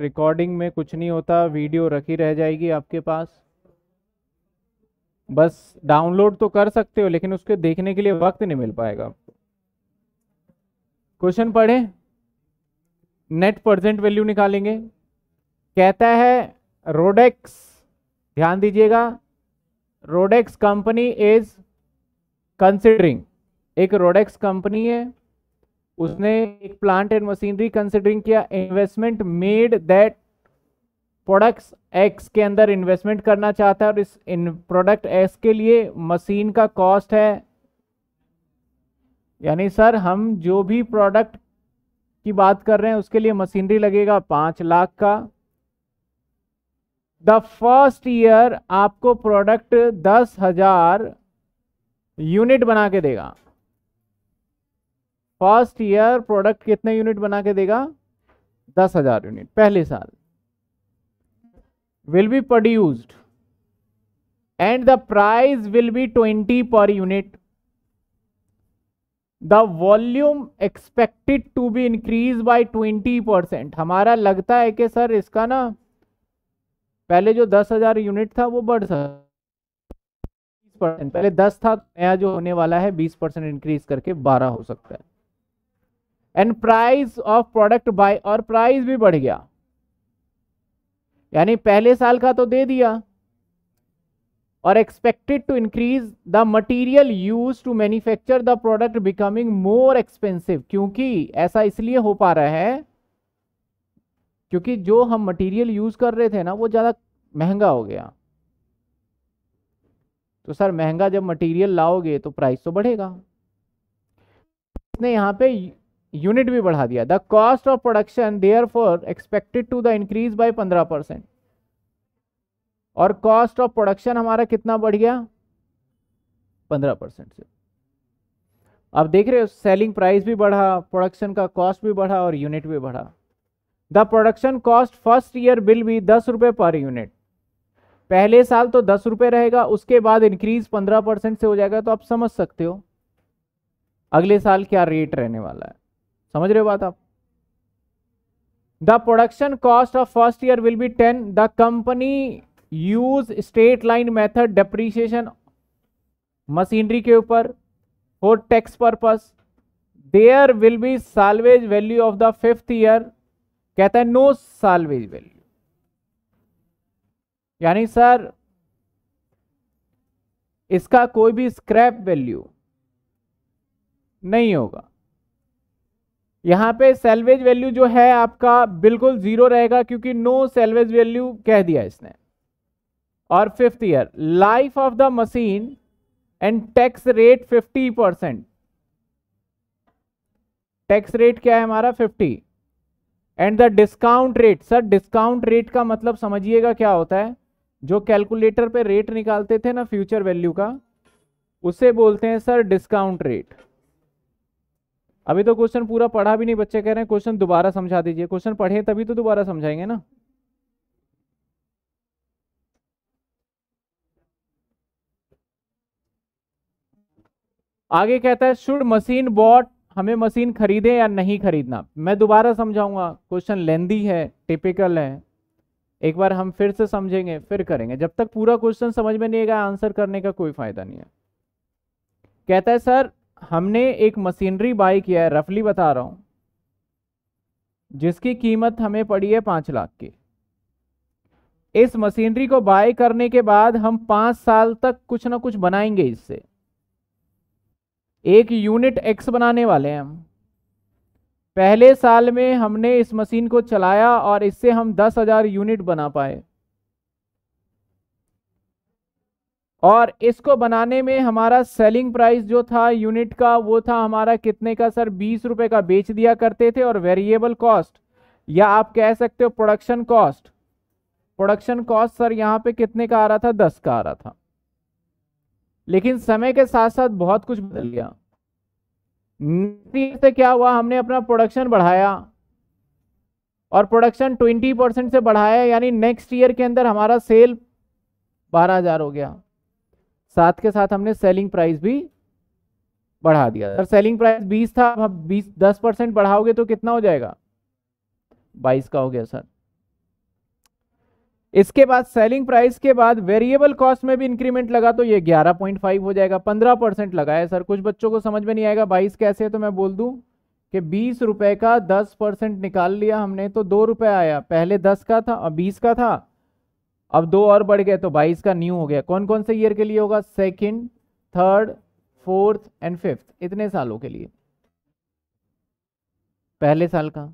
recording में कुछ नहीं होता वीडियो रखी रह जाएगी आपके पास बस डाउनलोड तो कर सकते हो लेकिन उसके देखने के लिए वक्त नहीं मिल पाएगा आपको क्वेश्चन पढ़े नेट परसेंट वैल्यू निकालेंगे कहता है रोडेक्स ध्यान दीजिएगा रोडेक्स कंपनी इज कंसिडरिंग एक रोडेक्स कंपनी है उसने एक प्लांट एंड मशीनरी कंसिडरिंग किया investment made that products X के अंदर इन्वेस्टमेंट करना चाहता है और इस इन प्रोडक्ट एक्स के लिए मशीन का कॉस्ट है यानी सर हम जो भी प्रोडक्ट की बात कर रहे हैं उसके लिए मशीनरी लगेगा पांच लाख का द फर्स्ट ईयर आपको प्रोडक्ट दस हजार यूनिट बना के देगा फर्स्ट ईयर प्रोडक्ट कितने यूनिट बना के देगा दस हजार यूनिट पहले साल will be produce and the price will be twenty per unit the volume expected to be increase by twenty percent हमारा लगता है कि सर इसका ना पहले जो दस हजार यूनिट था वो बढ़ सकता परसेंट पहले दस था नया जो होने वाला है बीस परसेंट इंक्रीज करके बारह हो सकता है and price of product by और प्राइस भी बढ़ गया यानी पहले साल का तो दे दिया और expected to increase the material use to manufacture the product becoming more expensive क्योंकि ऐसा इसलिए हो पा रहा है क्योंकि जो हम मटेरियल यूज कर रहे थे ना वो ज़्यादा महंगा हो गया तो सर महंगा जब मटेरियल लाओगे तो प्राइस तो बढ़ेगा इसने यहां पे यूनिट भी बढ़ा दिया the cost of production therefore expected to the increase by पंद्रह परसेंट और कॉस्ट ऑफ प्रोडक्शन हमारा कितना बढ़ गया पंद्रह परसेंट से अब देख रहे हो सेलिंग प्राइस भी बढ़ा प्रोडक्शन का कॉस्ट भी बढ़ा और यूनिट भी बढ़ा the production cost first year will भी दस रुपये पर यूनिट पहले साल तो दस रुपये रहेगा उसके बाद इंक्रीज पंद्रह परसेंट से हो जाएगा तो आप समझ सकते हो अगले साल क्या रेट रहने वाला है समझ रहे हो बात आप the production cost of first year will be ten the company use straight line method depreciation machinery के ऊपर for tax purpose there will be salvage value of the fifth year कहता है नो सालवेज वैल्यू यानी sir इसका कोई भी scrap value नहीं होगा यहाँ पे सेल्वेज वैल्यू जो है आपका बिल्कुल जीरो रहेगा क्योंकि नो सेल्वेज वैल्यू कह दिया इसने और fifth year life of the machine and tax rate fifty percent tax rate क्या है हमारा fifty and the discount rate sir discount rate का मतलब समझिएगा क्या होता है जो कैलकुलेटर पे रेट निकालते थे ना फ्यूचर वैल्यू का उसे बोलते हैं सर डिस्काउंट रेट अभी तो क्वेश्चन पूरा पढ़ा भी नहीं बच्चे कह रहे हैं क्वेश्चन दोबारा समझा दीजिए क्वेश्चन पढ़े तभी तो दोबारा समझाएंगे ना आगे कहता है शुड मशीन बॉट हमें मशीन खरीदे या नहीं खरीदना मैं दोबारा समझाऊंगा क्वेश्चन लेंदी है टिपिकल है एक बार हम फिर से समझेंगे फिर करेंगे जब तक पूरा क्वेश्चन समझ में नहीं आएगा आंसर करने का कोई फायदा नहीं है कहता है सर हमने एक मशीनरी बाई किया है रफली बता रहा हूं जिसकी कीमत हमें पड़ी है पांच लाख की इस मशीनरी को बाय करने के बाद हम पांच साल तक कुछ ना कुछ बनाएंगे इससे एक यूनिट एक्स बनाने वाले हैं हम पहले साल में हमने इस मशीन को चलाया और इससे हम दस हज़ार यूनिट बना पाए और इसको बनाने में हमारा सेलिंग प्राइस जो था यूनिट का वो था हमारा कितने का सर बीस रुपए का बेच दिया करते थे और वेरिएबल कॉस्ट या आप कह सकते हो production cost production cost sir यहाँ पे कितने का आ रहा था दस का आ रहा था लेकिन समय के साथ साथ बहुत कुछ बदल गया से क्या हुआ हमने अपना प्रोडक्शन बढ़ाया और प्रोडक्शन ट्वेंटी परसेंट से बढ़ाया यानी नेक्स्ट ईयर के अंदर हमारा सेल बारह हजार हो गया साथ के साथ हमने सेलिंग प्राइस भी बढ़ा दिया सर सेलिंग प्राइस बीस था अब बीस दस परसेंट बढ़ाओगे तो कितना हो जाएगा बाईस का हो गया सर इसके बाद सेलिंग प्राइस के बाद वेरिएबल कॉस्ट में भी इंक्रीमेंट लगा तो ये 11.5 हो जाएगा 15 परसेंट लगा है सर कुछ बच्चों को समझ में नहीं आएगा 22 कैसे है तो मैं बोल दूं कि बीस रुपए का दस परसेंट निकाल लिया हमने तो दो रुपए आया पहले दस का था और बीस का था अब दो और बढ़ गए तो बाईस का न्यू हो गया कौन कौन से ईयर के लिए होगा second third fourth and fifth इतने सालों के लिए पहले साल का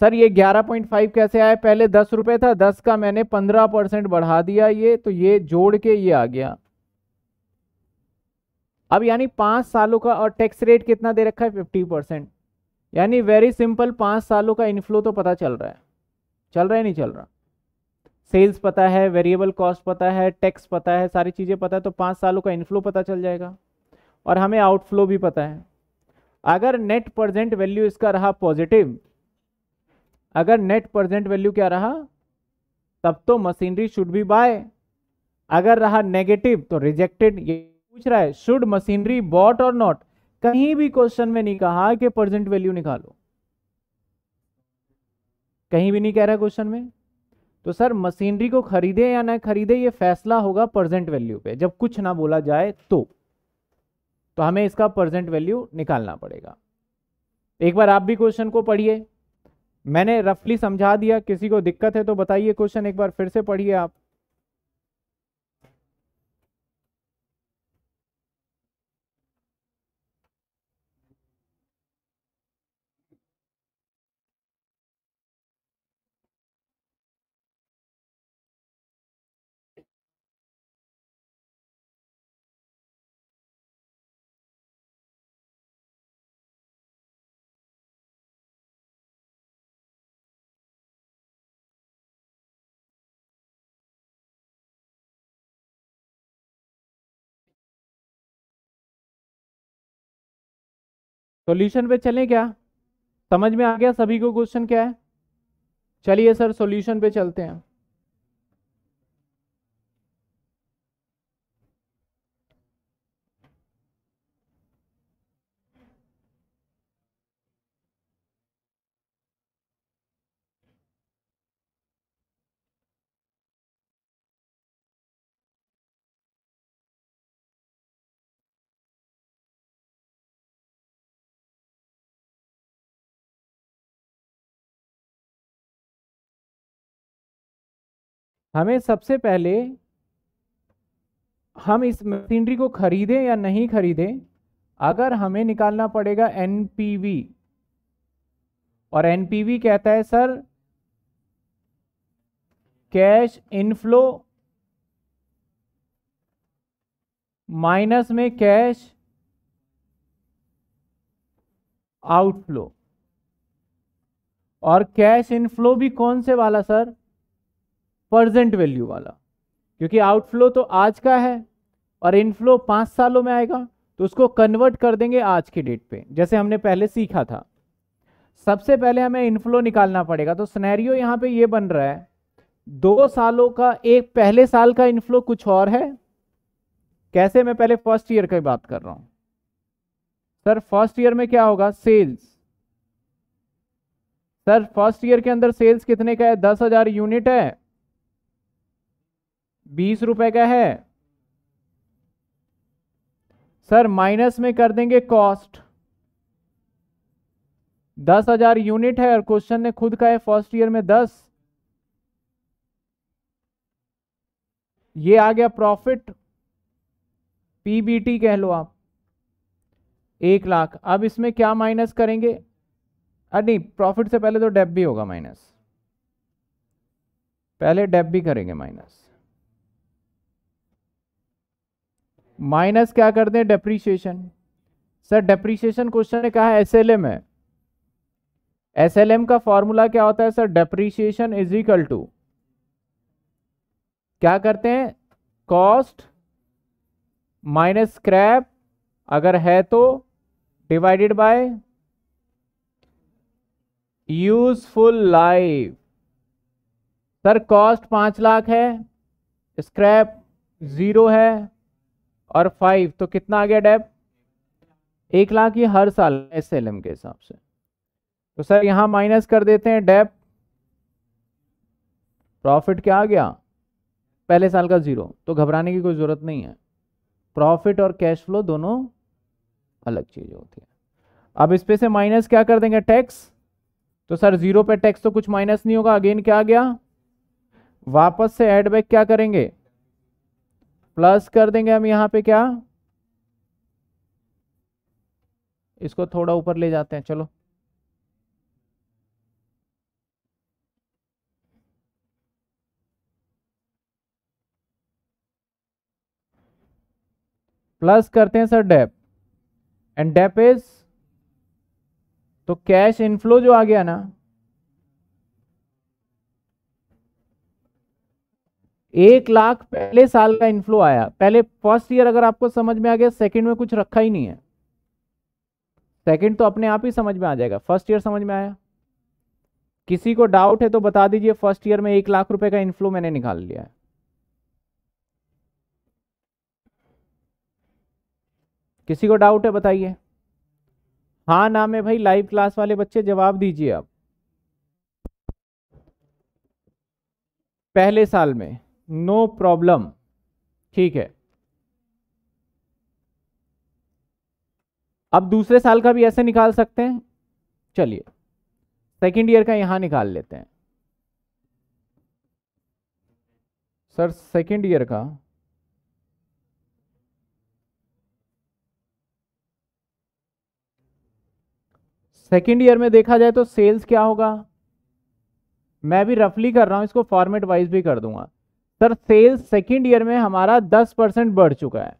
सर ये 11.5 कैसे आया पहले दस रुपये था दस का मैंने पंद्रह परसेंट बढ़ा दिया ये तो ये जोड़ के ये आ गया अब यानी पांच सालों का और टैक्स रेट कितना दे रखा है फिफ्टी परसेंट यानी वेरी सिंपल पांच सालों का इनफ्लो तो पता चल रहा है चल रहा है नहीं चल रहा सेल्स पता है वेरिएबल कॉस्ट पता है टैक्स पता है सारी चीज़ें पता है तो पाँच सालों का इनफ्लो पता चल जाएगा और हमें आउटफ्लो भी पता है अगर नेट प्रजेंट वैल्यू इसका रहा पॉजिटिव अगर नेट प्रजेंट वैल्यू क्या रहा तब तो मशीनरी शुड बी बाय अगर रहा नेगेटिव तो रिजेक्टेड ये पूछ रहा है शुड मशीनरी बॉट और नॉट कहीं भी क्वेश्चन में नहीं कहा कि प्रजेंट वैल्यू निकालो कहीं भी नहीं कह रहा क्वेश्चन में तो सर मशीनरी को खरीदे या ना खरीदे ये फैसला होगा प्रेजेंट वैल्यू पे जब कुछ ना बोला जाए तो तो हमें इसका प्रेजेंट वैल्यू निकालना पड़ेगा एक बार आप भी क्वेश्चन को पढ़िए मैंने रफली समझा दिया किसी को दिक्कत है तो बताइए क्वेश्चन एक बार फिर से पढ़िए आप सॉल्यूशन पे चलें क्या समझ में आ गया सभी को क्वेश्चन क्या है चलिए सर सॉल्यूशन पे चलते हैं हमें सबसे पहले हम इस मशीनरी को खरीदें या नहीं खरीदें अगर हमें निकालना पड़ेगा एन और एन कहता है सर कैश इनफ्लो माइनस में कैश आउटफ्लो और कैश इनफ्लो भी कौन से वाला सर परजेंट वैल्यू वाला क्योंकि आउटफ्लो तो आज का है और इनफ्लो पाँच सालों में आएगा तो उसको कन्वर्ट कर देंगे आज के डेट पे जैसे हमने पहले सीखा था सबसे पहले हमें इनफ्लो निकालना पड़ेगा तो स्नैरियो यहाँ पे ये बन रहा है दो सालों का एक पहले साल का इनफ्लो कुछ और है कैसे मैं पहले फर्स्ट ईयर की बात कर रहा हूँ सर फर्स्ट ईयर में क्या होगा सेल्स सर फर्स्ट ईयर के अंदर सेल्स कितने का है दस हजार यूनिट है बीस रुपए का है सर माइनस में कर देंगे कॉस्ट दस हजार यूनिट है और क्वेश्चन ने खुद का है फर्स्ट ईयर में दस ये आ गया प्रॉफिट पीबीटी कह लो आप एक लाख अब इसमें क्या माइनस करेंगे अरे नहीं प्रॉफिट से पहले तो डेप भी होगा माइनस पहले डेप भी करेंगे माइनस माइनस क्या कर दें डेप्रीशिएशन सर डेप्रीशिएशन क्वेश्चन ने कहा एस एल एम है एस एल एम का फॉर्मूला क्या होता है sir depreciation is equal to क्या करते हैं कॉस्ट माइनस स्क्रैप अगर है तो divided by useful life sir कॉस्ट पांच लाख है स्क्रैप ज़ीरो है और फाइव तो कितना आ गया डेब एक लाख ये हर साल एस एल एम के हिसाब से तो सर यहां माइनस कर देते हैं डेब प्रॉफिट क्या आ गया पहले साल का जीरो तो घबराने की कोई ज़रूरत नहीं है प्रॉफिट और कैश फ्लो दोनों अलग चीज़ होती है अब इस पे से माइनस क्या कर देंगे टैक्स तो सर जीरो पे टैक्स तो कुछ माइनस नहीं होगा अगेन क्या आ गया वापस से एडबैक क्या करेंगे प्लस कर देंगे हम यहाँ पे क्या इसको थोड़ा ऊपर ले जाते हैं चलो प्लस करते हैं sir dep and dep is तो कैश इनफ्लो जो आ गया ना एक लाख पहले साल का इनफ्लो आया पहले फर्स्ट ईयर अगर आपको समझ में आ गया सेकंड में कुछ रखा ही नहीं है सेकंड तो अपने आप ही समझ में आ जाएगा फर्स्ट ईयर समझ में आया किसी को डाउट है तो बता दीजिए फर्स्ट ईयर में एक लाख रुपए का इनफ्लो मैंने निकाल लिया है किसी को डाउट है बताइए हाँ नाम है भाई लाइव क्लास वाले बच्चे जवाब दीजिए आप पहले साल में नो प्रॉब्लम ठीक है अब दूसरे साल का भी ऐसे निकाल सकते हैं चलिए सेकेंड ईयर का यहां निकाल लेते हैं सर सेकेंड ईयर का सेकेंड ईयर में देखा जाए तो सेल्स क्या होगा मैं भी रफली कर रहा हूं इसको फॉर्मेट वाइज भी कर दूंगा सर सेल्स सेकेंड ईयर में हमारा दस परसेंट बढ़ चुका है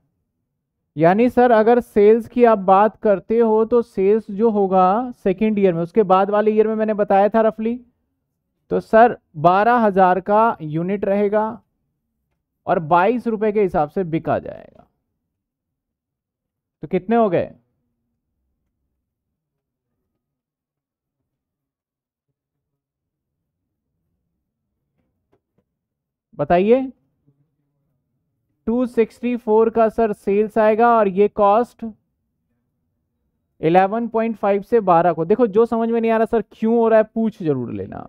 यानी सर अगर सेल्स की आप बात करते हो तो सेल्स जो होगा सेकेंड ईयर में उसके बाद वाले ईयर में मैंने बताया था रफली तो सर बारह हज़ार का यूनिट रहेगा और बाईस रुपए के हिसाब से बिका जाएगा तो कितने हो गए बताइए 264 का सर सेल्स आएगा और ये कॉस्ट 11.5 से 12 को देखो जो समझ में नहीं आ रहा सर क्यों हो रहा है पूछ जरूर लेना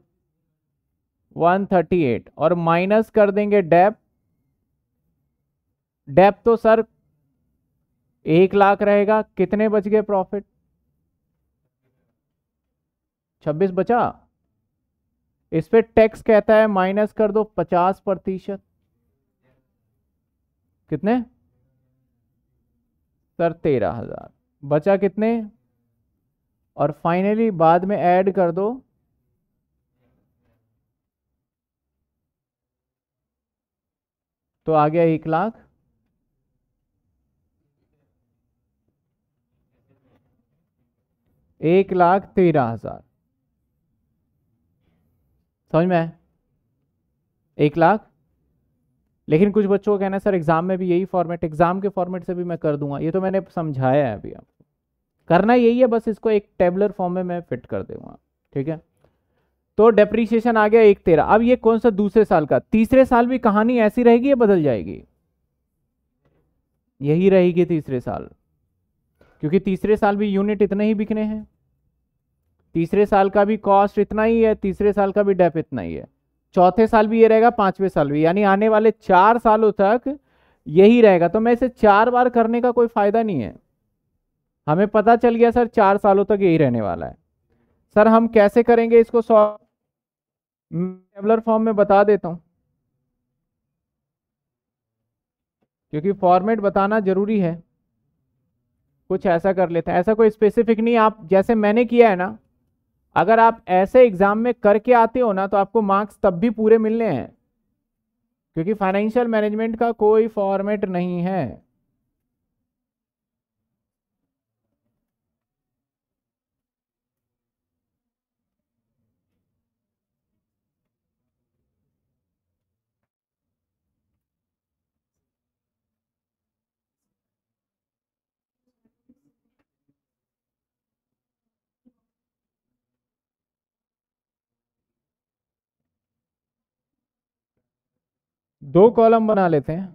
138 और माइनस कर देंगे डेप डेप तो सर एक लाख रहेगा कितने बच गए प्रॉफिट 26 बचा इस पर टैक्स कहता है माइनस कर दो पचास प्रतिशत कितने सर तेरह हजार बचा कितने और फाइनली बाद में ऐड कर दो तो आ गया एक लाख एक लाख तेरह हजार समझ में आए एक लाख लेकिन कुछ बच्चों का कहना है सर एग्ज़ाम में भी यही फॉर्मेट एग्ज़ाम के फॉर्मेट से भी मैं कर दूंगा ये तो मैंने समझाया है अभी आपको करना यही है बस इसको एक टेबलर फॉर्म में मैं फिट कर दूंगा ठीक है तो डेप्रीशिएशन आ गया एक तेरह अब ये कौन सा दूसरे साल का तीसरे साल भी कहानी ऐसी रहेगी या बदल जाएगी यही रहेगी तीसरे साल क्योंकि तीसरे साल भी यूनिट इतने ही बिकने हैं तीसरे साल का भी कॉस्ट इतना ही है तीसरे साल का भी डेप इतना ही है चौथे साल भी ये रहेगा पांचवें साल भी यानी आने वाले चार सालों तक यही रहेगा तो मैं इसे चार बार करने का कोई फायदा नहीं है हमें पता चल गया सर चार सालों तक यही रहने वाला है सर हम कैसे करेंगे इसको सॉल्वर फॉर्म में बता देता हूँ क्योंकि फॉर्मेट बताना जरूरी है कुछ ऐसा कर लेते हैं ऐसा कोई स्पेसिफिक नहीं आप जैसे मैंने किया है ना अगर आप ऐसे एग्जाम में करके आते हो ना तो आपको मार्क्स तब भी पूरे मिलने हैं क्योंकि फाइनेंशियल मैनेजमेंट का कोई फॉर्मेट नहीं है दो कॉलम बना लेते हैं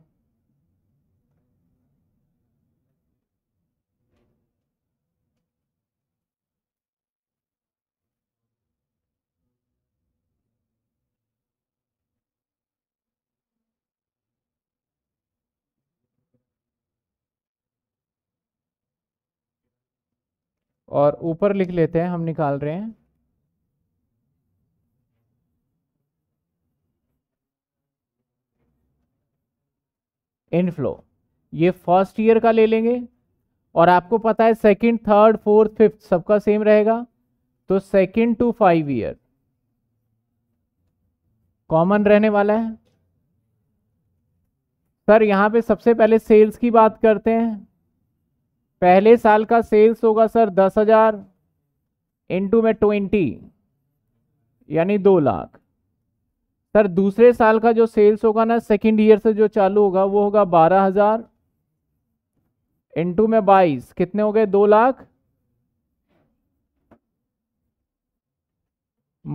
और ऊपर लिख लेते हैं हम निकाल रहे हैं इनफ्लो ये फर्स्ट ईयर का ले लेंगे और आपको पता है सेकंड थर्ड फोर्थ फिफ्थ सबका सेम रहेगा तो second to five year common रहने वाला है सर यहाँ पे सबसे पहले सेल्स की बात करते हैं पहले साल का सेल्स होगा सर दस हजार इंटू में ट्वेंटी यानी दो लाख सर दूसरे साल का जो सेल्स होगा ना सेकेंड ईयर से जो चालू होगा वो होगा बारह हजार इंटू में बाईस कितने हो गए दो लाख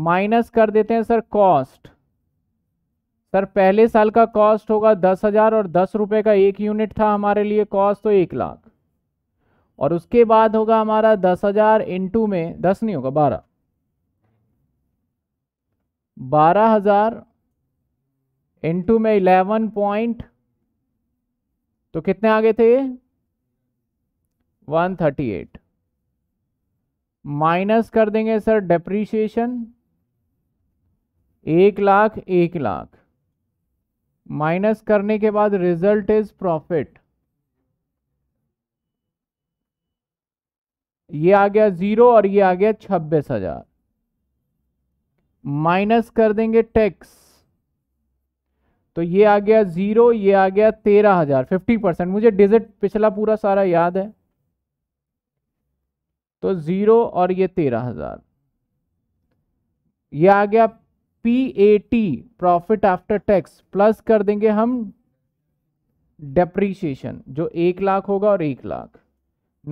माइनस कर देते हैं सर कॉस्ट सर पहले साल का कॉस्ट होगा दस हजार और दस रुपये का एक यूनिट था हमारे लिए कॉस्ट तो एक लाख और उसके बाद होगा हमारा दस हजार इंटू में दस नहीं होगा बारह बारह हजार इनटू में इलेवन पॉइंट तो कितने आ गए थे ये वन थर्टी एट माइनस कर देंगे सर डेप्रीशिएशन एक लाख एक लाख माइनस करने के बाद रिजल्ट इज प्रॉफिट ये आ गया जीरो और ये आ गया छब्बीस हजार माइनस कर देंगे टैक्स तो ये आ गया ज़ीरो ये आ गया तेरह हज़ार फिफ्टी परसेंट मुझे डिजिट पिछला पूरा सारा याद है तो ज़ीरो और ये तेरह हज़ार ये आ गया P A T profit after tax plus कर देंगे हम डेप्रीशिएशन जो एक लाख होगा और एक लाख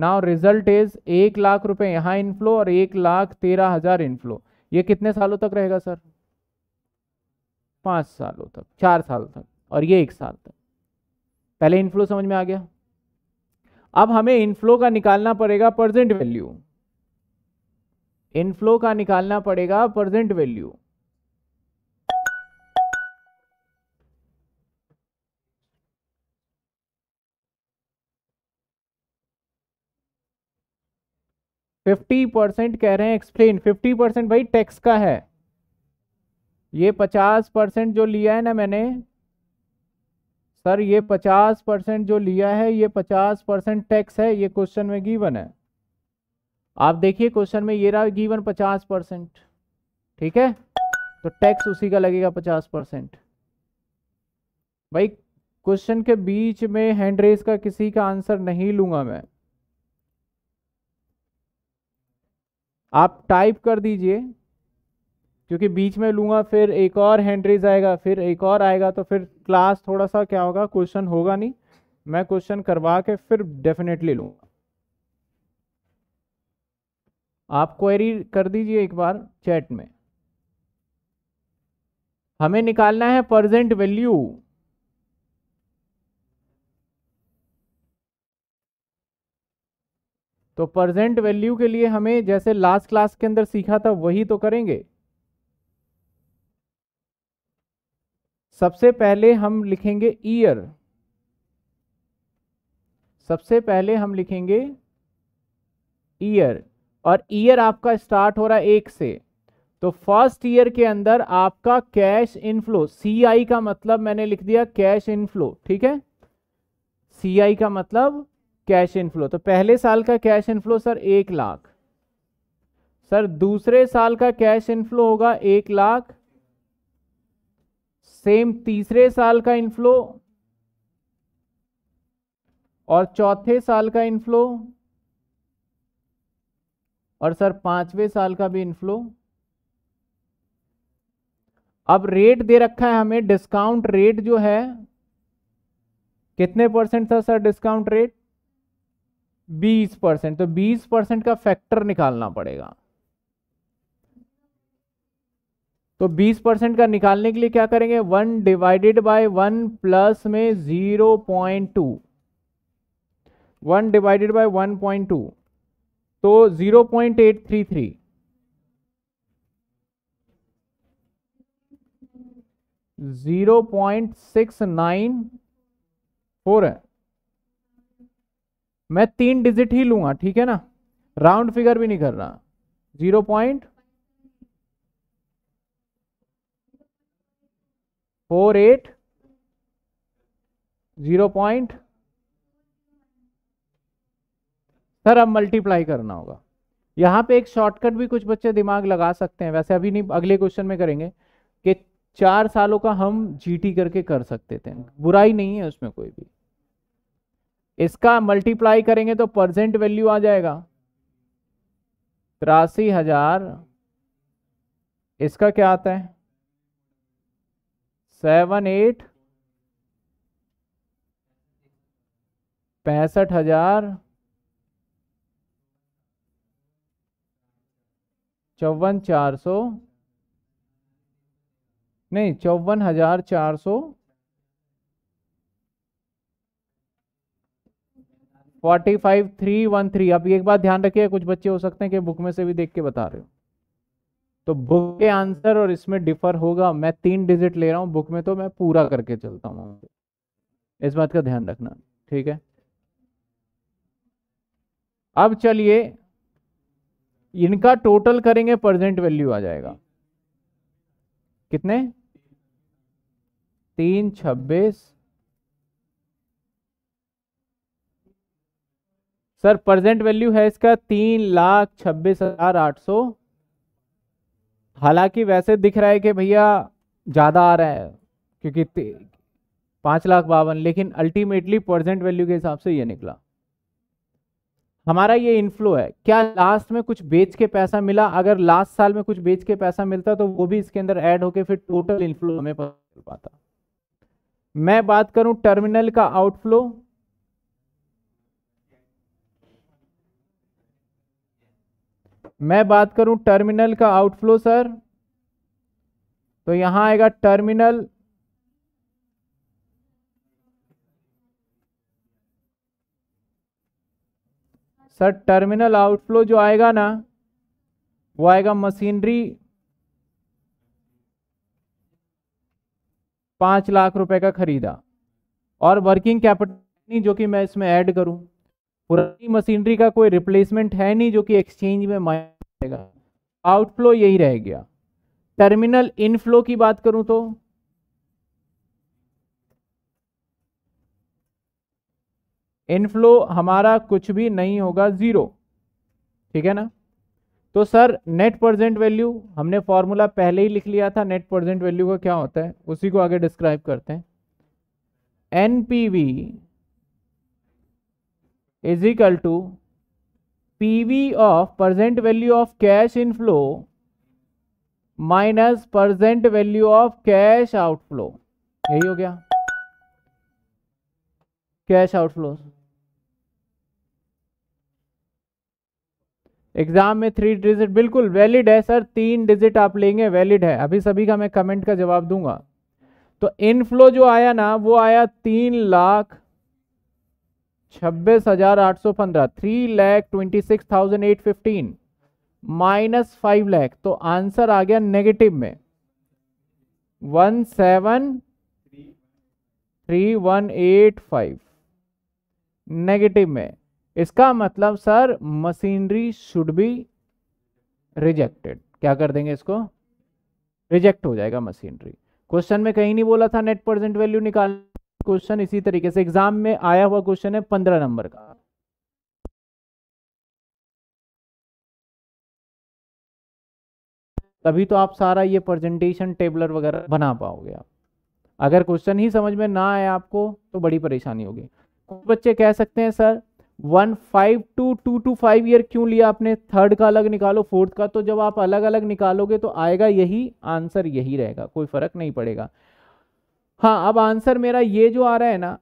नाउ रिजल्ट इज एक लाख रुपए यहां इनफ्लो और एक लाख तेरह हज़ार इनफ्लो ये कितने सालों तक रहेगा सर पाँच सालों तक चार साल तक और ये एक साल तक पहले इनफ्लो समझ में आ गया अब हमें इनफ्लो का निकालना पड़ेगा प्रजेंट वैल्यू इनफ्लो का निकालना पड़ेगा प्रजेंट वैल्यू फिफ्टी परसेंट कह रहे हैं एक्सप्लेन फिफ्टी परसेंट भाई टैक्स का है ये पचास परसेंट जो लिया है ना मैंने सर ये पचास परसेंट जो लिया है ये पचास परसेंट टैक्स है ये क्वेश्चन में गिवन है आप देखिए क्वेश्चन में ये रहा गिवन पचास परसेंट ठीक है तो टैक्स उसी का लगेगा पचास परसेंट भाई क्वेश्चन के बीच में हैंड रेस का किसी का आंसर नहीं लूंगा मैं आप टाइप कर दीजिए क्योंकि बीच में लूँगा फिर एक और हैंड्रीज आएगा फिर एक और आएगा तो फिर क्लास थोड़ा सा क्या होगा क्वेश्चन होगा नहीं मैं क्वेश्चन करवा के फिर डेफिनेटली लूँगा आप क्वेरी कर दीजिए एक बार चैट में हमें निकालना है परजेंट वैल्यू तो प्रजेंट वैल्यू के लिए हमें जैसे लास्ट क्लास के अंदर सीखा था वही तो करेंगे सबसे पहले हम लिखेंगे ईयर सबसे पहले हम लिखेंगे ईयर और ईयर आपका स्टार्ट हो रहा है एक से तो फर्स्ट ईयर के अंदर आपका कैश इनफ्लो सीआई का मतलब मैंने लिख दिया कैश इनफ्लो ठीक है सीआई का मतलब कैश इनफ्लो तो पहले साल का कैश इनफ्लो सर एक लाख सर दूसरे साल का कैश इनफ्लो होगा एक लाख सेम तीसरे साल का इनफ्लो और चौथे साल का इनफ्लो और सर पांचवें साल का भी इनफ्लो अब रेट दे रखा है हमें डिस्काउंट रेट जो है कितने परसेंट था सर डिस्काउंट रेट 20 परसेंट तो 20 परसेंट का फैक्टर निकालना पड़ेगा तो 20 परसेंट का निकालने के लिए क्या करेंगे one divided by one plus में zero point two one divided by one point two तो zero point eight three three zero point six nine four है मैं तीन डिजिट ही लूंगा ठीक है ना राउंड फिगर भी नहीं कर रहा zero point four eight zero point sir अब मल्टीप्लाई करना होगा यहां पे एक शॉर्टकट भी कुछ बच्चे दिमाग लगा सकते हैं वैसे अभी नहीं अगले क्वेश्चन में करेंगे कि चार सालों का हम जीटी करके कर सकते थे बुराई नहीं है उसमें कोई भी इसका मल्टीप्लाई करेंगे तो परसेंट वैल्यू आ जाएगा तिरासी हजार इसका क्या आता है सेवन एट पैंसठ हजार चौवन चार सौ नहीं चौवन हजार चार सौ forty five three one three अब एक बात ध्यान रखिए कुछ बच्चे हो सकते हैं कि बुक में से भी देख के बता रहे हो तो बुक के आंसर और इसमें डिफर होगा मैं तीन डिजिट ले रहा हूँ बुक में तो मैं पूरा करके चलता हूँ इस बात का ध्यान रखना ठीक है अब चलिए इनका टोटल करेंगे प्रेजेंट वैल्यू आ जाएगा कितने तीन छब्बीस सर प्रेजेंट वैल्यू है इसका तीन लाख छब्बीस हजार आठ सौ हालांकि वैसे दिख रहा है कि भैया ज़्यादा आ रहा है क्योंकि पाँच लाख बावन लेकिन अल्टीमेटली प्रेजेंट वैल्यू के हिसाब से ये निकला हमारा ये इनफ्लो है क्या लास्ट में कुछ बेच के पैसा मिला अगर लास्ट साल में कुछ बेच के पैसा मिलता तो वो भी इसके अंदर ऐड होके फिर टोटल इनफ्लो हमें पता चल पाता मैं बात करूं टर्मिनल का आउटफ्लो मैं बात करूं टर्मिनल का आउटफ्लो सर तो यहां आएगा टर्मिनल सर टर्मिनल आउटफ्लो जो आएगा ना वो आएगा मशीनरी पांच लाख रुपए का खरीदा और वर्किंग कैपिटल जो कि मैं इसमें ऐड करूं पुरानी मशीनरी का कोई रिप्लेसमेंट है नहीं जो कि एक्सचेंज में माएगा आउटफ्लो यही रह गया टर्मिनल इनफ्लो की बात करूं तो इनफ्लो हमारा कुछ भी नहीं होगा जीरो ठीक है ना तो सर नेट प्रेजेंट वैल्यू हमने फॉर्मूला पहले ही लिख लिया था नेट प्रेजेंट वैल्यू का क्या होता है उसी को आगे डिस्क्राइब करते हैं N P V is to P PV of present value of cash inflow minus present value of cash outflow यही हो गया कैश आउटफ्लो एग्जाम में थ्री डिजिट बिल्कुल वैलिड है सर तीन डिजिट आप लेंगे वैलिड है अभी सभी का मैं कमेंट का जवाब दूंगा तो इनफ्लो जो आया ना वो आया तीन लाख छब्बीस हजार आठ सौ पंद्रह three lakh twenty six thousand eight fifteen minus five lakh तो आंसर आ गया नेगेटिव में one seven three one eight five negative में इसका मतलब सर मशीनरी शुड बी रिजेक्टेड क्या कर देंगे इसको रिजेक्ट हो जाएगा मशीनरी क्वेश्चन में कहीं नहीं बोला था नेट प्रेजेंट वैल्यू निकालना क्वेश्चन इसी तरीके से एग्जाम में आया हुआ क्वेश्चन है पंद्रह नंबर का तभी तो आप सारा ये प्रेजेंटेशन टेबलर वगैरह बना पाओगे आप अगर क्वेश्चन ही समझ में ना आए आपको तो बड़ी परेशानी होगी कुछ बच्चे कह सकते हैं sir one five two two to five year क्यों लिया आपने थर्ड का अलग निकालो फोर्थ का तो जब आप अलग अलग निकालोगे तो आएगा यही आंसर यही रहेगा कोई फर्क नहीं पड़ेगा हाँ अब आंसर मेरा ये जो आ रहा है ना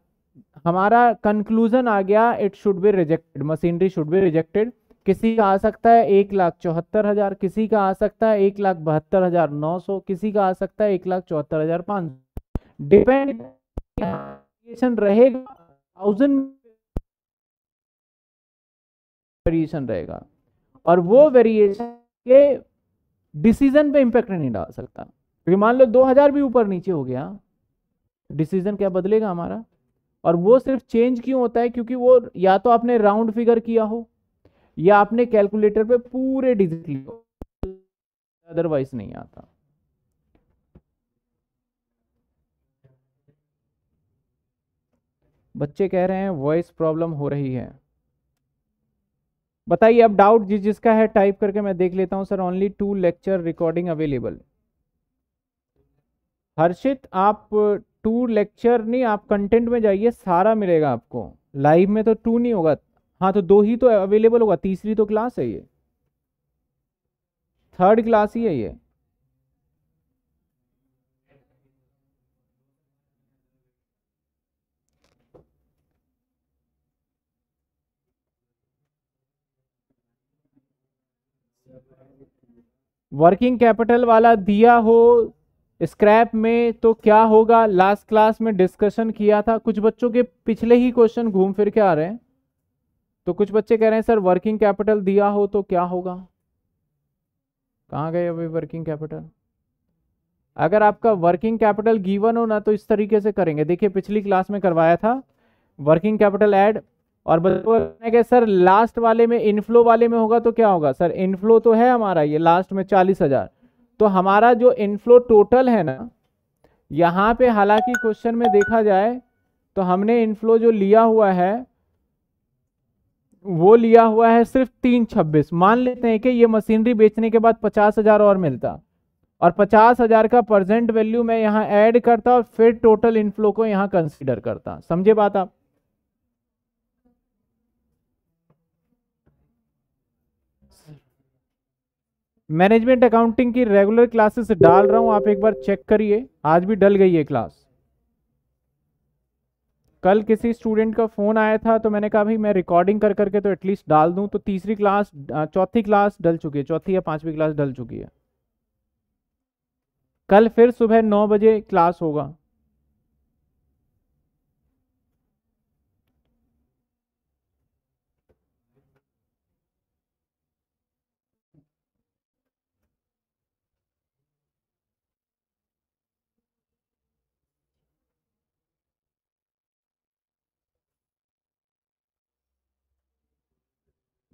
हमारा कंक्लूजन आ गया it should be rejected machinery should be rejected किसी का आ सकता है एक लाख चौहत्तर हजार किसी का आ सकता है एक लाख बहत्तर हजार नौ सौ किसी का आ सकता है एक लाख चौहत्तर हजार पाँच सौ डिपेंड रहेगा वेरिएशन रहेगा और वो वेरिएशन के डिसीजन पे इम्पेक्ट नहीं डाल सकता क्योंकि मान लो 2000 भी ऊपर नीचे हो गया डिसीजन क्या बदलेगा हमारा और वो सिर्फ चेंज क्यों होता है क्योंकि वो या तो आपने राउंड फिगर किया हो या आपने कैलकुलेटर पे पूरे डिजिट लिए अदरवाइज नहीं आता बच्चे कह रहे हैं वॉइस प्रॉब्लम हो रही है बताइए अब डाउट जिस जिसका है टाइप करके मैं देख लेता हूं sir only two lecture recording available Harshit आप टू लेक्चर नहीं आप कंटेंट में जाइए सारा मिलेगा आपको लाइव में तो टू नहीं होगा हाँ तो दो ही तो अवेलेबल होगा तीसरी तो क्लास है ये थर्ड क्लास ही है ये वर्किंग कैपिटल वाला दिया हो स्क्रैप में तो क्या होगा लास्ट क्लास में डिस्कशन किया था कुछ बच्चों के पिछले ही क्वेश्चन घूम फिर के आ रहे हैं तो कुछ बच्चे कह रहे हैं सर वर्किंग कैपिटल दिया हो तो क्या होगा कहाँ गए अभी वर्किंग कैपिटल अगर आपका वर्किंग कैपिटल गिवन हो ना तो इस तरीके से करेंगे देखिए पिछली क्लास में करवाया था वर्किंग कैपिटल ऐड और बच्चों को सर लास्ट वाले में इनफ्लो वाले में होगा तो क्या होगा सर इनफ्लो तो है हमारा ये लास्ट में चालीस हजार तो हमारा जो इनफ्लो टोटल है ना यहाँ पे हालांकि क्वेश्चन में देखा जाए तो हमने इनफ्लो जो लिया हुआ है वो लिया हुआ है सिर्फ तीन छब्बीस मान लेते हैं कि ये मशीनरी बेचने के बाद पचास हजार और मिलता और पचास हजार का प्रजेंट वैल्यू मैं यहाँ ऐड करता और फिर टोटल इनफ्लो को यहाँ कंसिडर करता समझे बात आप मैनेजमेंट अकाउंटिंग की रेगुलर क्लासेस डाल रहा हूं आप एक बार चेक करिए आज भी डल गई है क्लास कल किसी स्टूडेंट का फ़ोन आया था तो मैंने कहा भाई मैं रिकॉर्डिंग कर करके तो एटलीस्ट डाल दूं तो तीसरी क्लास चौथी क्लास डल चुकी है चौथी या पांचवी क्लास डल चुकी है कल फिर सुबह नौ बजे क्लास होगा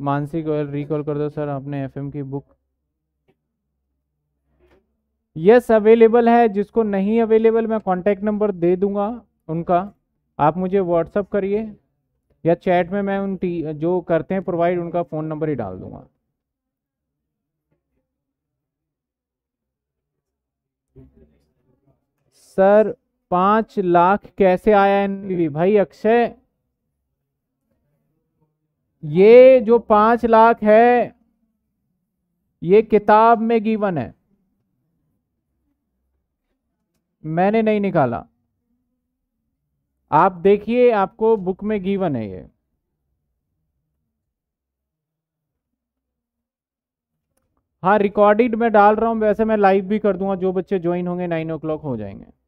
मानसी गोयल रिकॉल कर दो सर आपने एफएम की बुक यस अवेलेबल है जिसको नहीं अवेलेबल मैं कॉन्टेक्ट नंबर दे दूंगा उनका आप मुझे व्हाट्सअप करिए या चैट में मैं उन टी जो करते हैं प्रोवाइड उनका फ़ोन नंबर ही डाल दूंगा सर पाँच लाख कैसे आया एन भाई अक्षय ये जो पांच लाख है ये किताब में गिवन है मैंने नहीं निकाला आप देखिए आपको बुक में गिवन है ये हाँ रिकॉर्डेड में डाल रहा हूं वैसे मैं लाइव भी कर दूंगा जो बच्चे ज्वाइन होंगे नाइन ओ क्लॉक हो जाएंगे